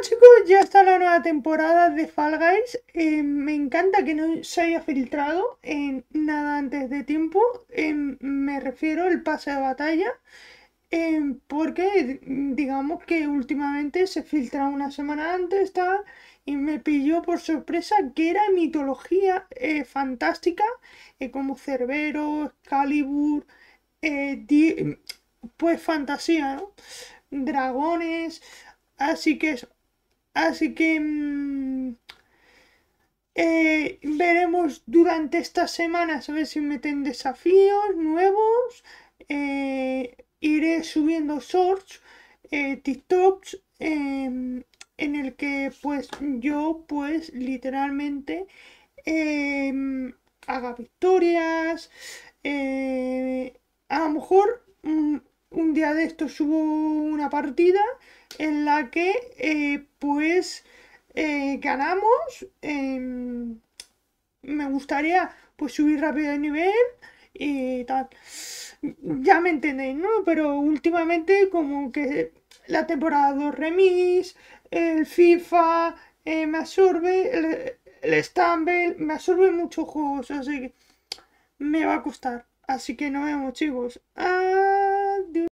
chicos, ya está la nueva temporada de Fall Guys. Eh, me encanta que no se haya filtrado en nada antes de tiempo. Eh, me refiero al pase de batalla. Eh, porque digamos que últimamente se filtra una semana antes y me pilló por sorpresa que era mitología fantástica como Cerbero, Calibur pues fantasía, dragones, Así que es Así que... Mm, eh, veremos durante esta semana, a ver si meten desafíos nuevos. Eh, iré subiendo shorts, eh, TikToks, em, en el que pues yo pues literalmente em, haga victorias. a lo mejor mm, un día de esto subo una partida en la que eh, pues eh, ganamos. Em, me gustaría pues subir rápido de nivel y tal. Ya me entendéis, ¿no? Pero últimamente como que la temporada 2 remis, el FIFA eh, me absorbe, el, el Stumble, me absorbe muchos juegos, así que me va a costar. Así que nos vemos chicos.